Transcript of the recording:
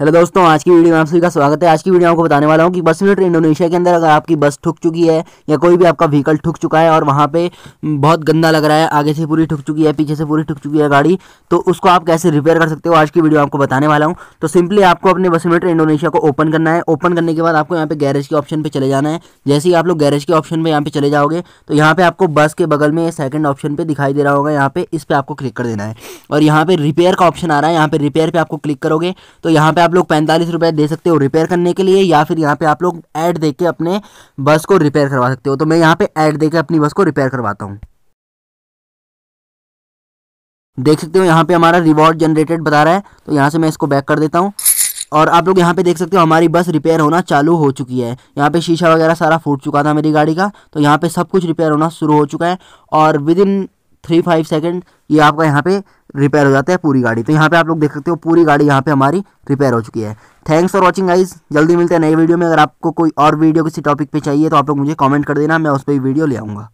hello दोस्तों आज की वीडियो में आप सभी का स्वागत है आज की वीडियो आपको बताने वाला हूँ कि बस यूनिट इंडोनेशिया के अंदर अगर आपकी बस ठुक चुकी है या कोई भी आपका व्हीकल ठुक चुका है और वहाँ पे बहुत गंदा लग रहा है आगे से पूरी ठुक चुकी है पीछे से पूरी ठुक चुकी है गाड़ी तो उसको आप कैसे रिपेयर कर सकते हो आज की वीडियो आपको बताने वाला हूँ तो सिंपली आपको अपने बस यूनिट इंडोनेशिया को ओपन करना है ओपन करने के बाद आपको यहाँ पे गैरेज के ऑप्शन पर चले जाना है जैसे ही आप लोग गैरेज के ऑप्शन पर यहाँ पे चले जाओगे तो यहाँ पे आपको बस के बगल में सेकंड ऑप्शन पर दिखाई दे रहा होगा यहाँ पे इस पर आपको क्लिक कर देना है और यहाँ पे रिपेयर का ऑप्शन आ रहा है यहाँ पे रिपेयर पर आपको क्लिक करोगे तो यहाँ पे आप लोग पैंतालीस रुपये दे सकते हो रिपेयर करने के लिए या फिर यहाँ पे आप लोग ऐड देके अपने बस को रिपेयर करवा सकते हो तो मैं यहाँ पे ऐड देके अपनी बस को रिपेयर करवाता हूँ देख सकते हो यहाँ पे हमारा रिवॉर्ड जनरेटेड बता रहा है तो यहाँ से मैं इसको बैक कर देता हूँ और आप लोग यहाँ पे देख सकते हो हमारी बस रिपेयर होना चालू हो चुकी है यहाँ पे शीशा वगैरह सारा फूट चुका था मेरी गाड़ी का तो यहाँ पे सब कुछ रिपेयर होना शुरू हो चुका है और within three five second ये आपका यहाँ पे रिपेयर हो जाता है पूरी गाड़ी तो यहाँ पे आप लोग देख सकते हो पूरी गाड़ी यहाँ पे हमारी रिपेयर हो चुकी है थैंक्स फॉर वॉचिंग गाइज जल्दी मिलते हैं नए वीडियो में अगर आपको कोई और वीडियो किसी टॉपिक पे चाहिए तो आप लोग मुझे कॉमेंट कर देना मैं उस पर वीडियो ले आऊँगा